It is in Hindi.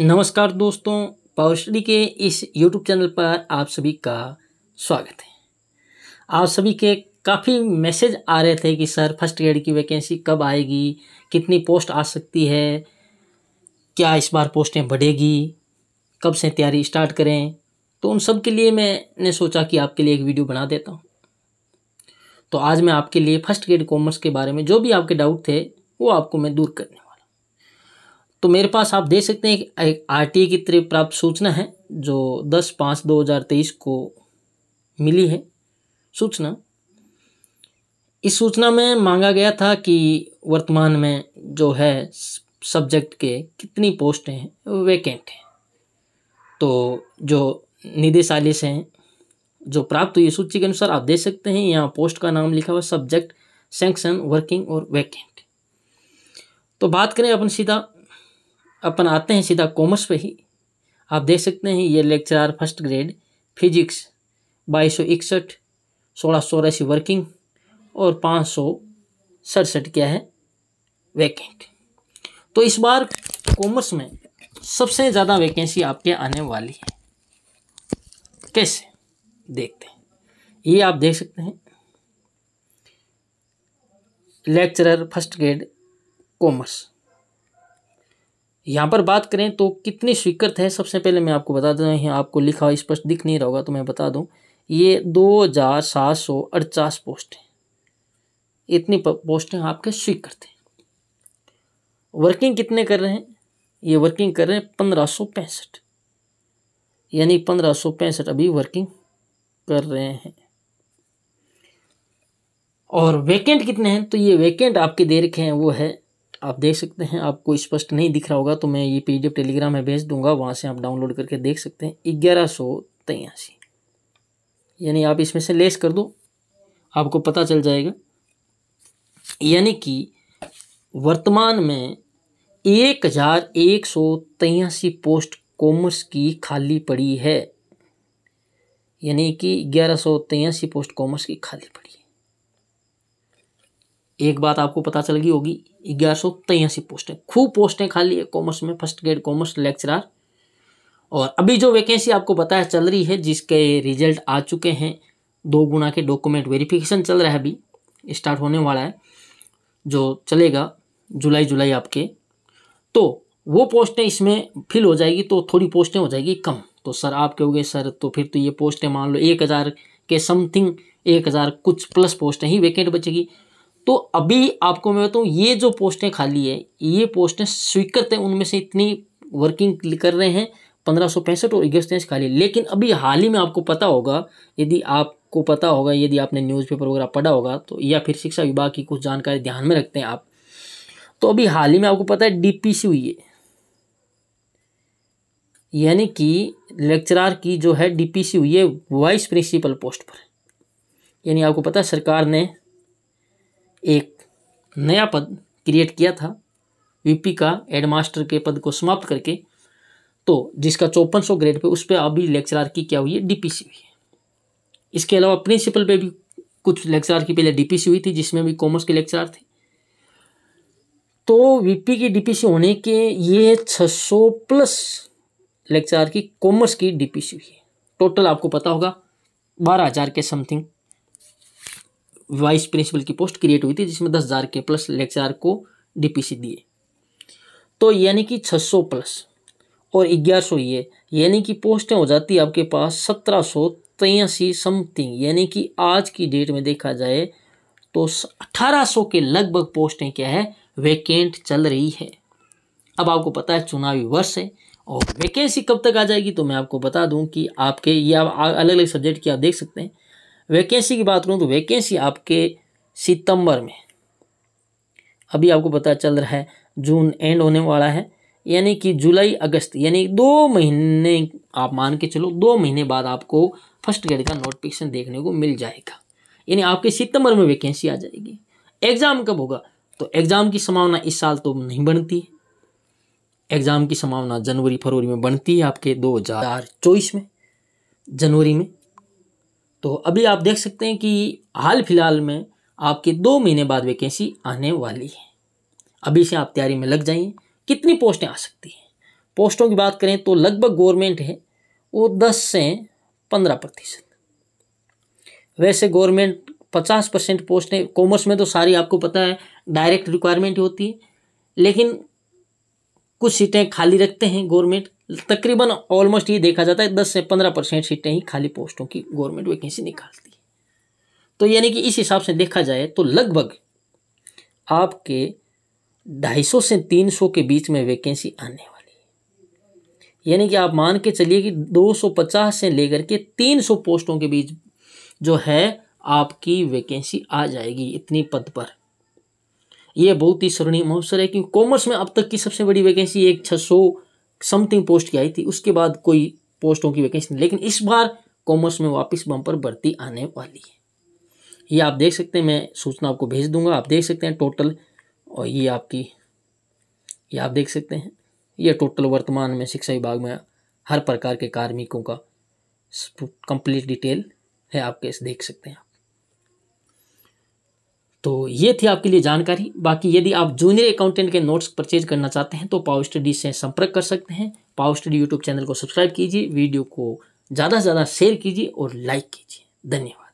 नमस्कार दोस्तों पावश्री के इस यूट्यूब चैनल पर आप सभी का स्वागत है आप सभी के काफ़ी मैसेज आ रहे थे कि सर फर्स्ट ग्रेड की वैकेंसी कब आएगी कितनी पोस्ट आ सकती है क्या इस बार पोस्टें बढ़ेगी कब से तैयारी स्टार्ट करें तो उन सब के लिए मैंने सोचा कि आपके लिए एक वीडियो बना देता हूँ तो आज मैं आपके लिए फर्स्ट ग्रेड कॉमर्स के बारे में जो भी आपके डाउट थे वो आपको मैं दूर करने तो मेरे पास आप देख सकते हैं कि एक आर की तरफ प्राप्त सूचना है जो दस पाँच दो हज़ार तेईस को मिली है सूचना इस सूचना में मांगा गया था कि वर्तमान में जो है सब्जेक्ट के कितनी पोस्टें हैं वैकेंट हैं तो जो निदेशालय से हैं जो प्राप्त हुई सूची के अनुसार आप देख सकते हैं यहाँ पोस्ट का नाम लिखा हुआ सब्जेक्ट सेंक्शन वर्किंग और वैकेंट तो बात करें अपन सीधा अपन आते हैं सीधा कॉमर्स पे ही आप देख सकते हैं ये लेक्चरार फर्स्ट ग्रेड फिजिक्स बाईस सौ इकसठ सोलह चौरासी वर्किंग और पाँच सौ सड़सठ क्या है वैकेंट तो इस बार कॉमर्स में सबसे ज़्यादा वैकेंसी आपके आने वाली है कैसे देखते हैं ये आप देख सकते हैं लेक्चरर फर्स्ट ग्रेड कॉमर्स यहाँ पर बात करें तो कितनी स्वीकृत है सबसे पहले मैं आपको बता दूँ यहाँ आपको लिखा हुआ स्पष्ट दिख नहीं रहा होगा तो मैं बता दूँ ये दो हज़ार सात सौ अड़चास पोस्ट हैं इतनी पोस्टें आपके स्वीकृत हैं वर्किंग कितने कर रहे हैं ये वर्किंग कर रहे हैं पंद्रह सौ पैंसठ यानी पंद्रह सौ पैंसठ अभी वर्किंग कर रहे हैं और वैकेंट कितने हैं तो ये वैकेंट आपके दे रखे हैं वो है आप देख सकते हैं आपको स्पष्ट नहीं दिख रहा होगा तो मैं ये पीडीएफ टेलीग्राम में भेज दूंगा वहाँ से आप डाउनलोड करके देख सकते हैं ग्यारह सौ तेयासी यानी आप इसमें से लेस कर दो आपको पता चल जाएगा यानी कि वर्तमान में एक हज़ार एक सौ तेयासी पोस्ट कॉमर्स की खाली पड़ी है यानी कि ग्यारह सौ तेयासी पोस्ट कॉमर्स की खाली पड़ी है एक बात आपको पता चल गई होगी ग्यारह सौ तेयासी पोस्टें खूब पोस्टें खाली है कॉमर्स में फर्स्ट ग्रेड कॉमर्स लेक्चरार और अभी जो वैकेंसी आपको बताया चल रही है जिसके रिजल्ट आ चुके हैं दो गुना के डॉक्यूमेंट वेरिफिकेशन चल रहा है अभी स्टार्ट होने वाला है जो चलेगा जुलाई जुलाई आपके तो वो पोस्टें इसमें फिल हो जाएगी तो थोड़ी पोस्टें हो जाएगी कम तो सर आप कहोगे सर तो फिर तो ये पोस्टें मान लो एक हज़ार के समथिंग एक हज़ार कुछ प्लस पोस्टें ही वैकेंट बचेगी तो अभी आपको मैं बताऊँ ये जो पोस्टें खाली है ये पोस्टें स्वीकृत हैं उनमें से इतनी वर्किंग कर रहे हैं पंद्रह सौ पैंसठ और इगस्त खाली लेकिन अभी हाल ही में आपको पता होगा यदि आपको पता होगा यदि आपने न्यूज़पेपर वगैरह पढ़ा होगा तो या फिर शिक्षा विभाग की कुछ जानकारी ध्यान में रखते हैं आप तो अभी हाल ही में आपको पता है डीपीसी हुई है यानी कि लेक्चरार की जो है डीपीसी हुई है वाइस प्रिंसिपल पोस्ट पर यानी आपको पता है सरकार ने एक नया पद क्रिएट किया था वीपी का हेडमास्टर के पद को समाप्त करके तो जिसका चौपन सौ ग्रेड पे उस पर अभी लेक्चरार की क्या हुई है डीपीसी हुई है इसके अलावा प्रिंसिपल पे भी कुछ लेक्चरार की पहले डीपीसी हुई थी जिसमें भी कॉमर्स के लेक्चरार थे तो वीपी की डीपीसी होने के ये 600 प्लस लेक्चरार की कॉमर्स की डीपीसी हुई है टोटल आपको पता होगा बारह हज़ार के समथिंग वाइस प्रिंसिपल की पोस्ट क्रिएट हुई थी जिसमें दस हज़ार के प्लस लेक्चरार को डीपीसी दिए तो यानी कि सौ प्लस और ग्यारह सौ ये यानी कि पोस्टें हो जाती है आपके पास सत्रह सौ तेयासी समथिंग यानी कि आज की डेट में देखा जाए तो अठारह सौ के लगभग पोस्टें क्या है वैकेंट चल रही है अब आपको पता है चुनावी वर्ष है और वैकेंसी कब तक आ जाएगी तो मैं आपको बता दूं कि आपके ये आप अलग अलग सब्जेक्ट की आप देख सकते हैं वैकेंसी की बात करूँ तो वैकेंसी आपके सितंबर में अभी आपको पता चल रहा है जून एंड होने वाला है यानी कि जुलाई अगस्त यानी दो महीने आप मान के चलो दो महीने बाद आपको फर्स्ट ग्रेड का नोटिफिकेशन देखने को मिल जाएगा यानी आपके सितंबर में वैकेंसी आ जाएगी एग्ज़ाम कब होगा तो एग्ज़ाम की संभावना इस साल तो नहीं बनती एग्ज़ाम की संभावना जनवरी फरवरी में बनती है आपके दो में जनवरी में तो अभी आप देख सकते हैं कि हाल फिलहाल में आपके दो महीने बाद वैकेंसी आने वाली है अभी से आप तैयारी में लग जाइए कितनी पोस्टें आ सकती हैं पोस्टों की बात करें तो लगभग गवर्नमेंट है वो दस से पंद्रह प्रतिशत वैसे गवर्नमेंट पचास परसेंट पोस्टें कॉमर्स में तो सारी आपको पता है डायरेक्ट रिक्वायरमेंट होती है लेकिन कुछ सीटें खाली रखते हैं गवर्नमेंट तकरीबन ऑलमोस्ट ये देखा जाता है दस से पंद्रह परसेंट सीटें ही खाली पोस्टों की गवर्नमेंट वैकेंसी निकालती है तो यानी कि इस हिसाब से देखा जाए तो लगभग आपके ढाई से तीन के बीच में वैकेंसी आने वाली है यानी कि आप मान के चलिए कि दो से लेकर के तीन पोस्टों के बीच जो है आपकी वैकेंसी आ जाएगी इतनी पद पर ये बहुत ही स्वर्णीय अवसर है क्योंकि कॉमर्स में अब तक की सबसे बड़ी वैकेंसी एक छः सौ समथिंग पोस्ट की आई थी उसके बाद कोई पोस्टों की वैकेंसी नहीं लेकिन इस बार कॉमर्स में वापस बम्पर भर्ती आने वाली है ये आप देख सकते हैं मैं सूचना आपको भेज दूंगा आप देख सकते हैं टोटल और ये आपकी ये आप देख सकते हैं ये टोटल वर्तमान में शिक्षा विभाग में हर प्रकार के कार्मिकों का कंप्लीट डिटेल है आपके देख सकते हैं आप तो ये थी आपके लिए जानकारी बाकी यदि आप जूनियर अकाउंटेंट के नोट्स परचेज करना चाहते हैं तो पावर स्टडी से संपर्क कर सकते हैं पावर स्टडी यूट्यूब चैनल को सब्सक्राइब कीजिए वीडियो को ज़्यादा से ज़्यादा शेयर कीजिए और लाइक कीजिए धन्यवाद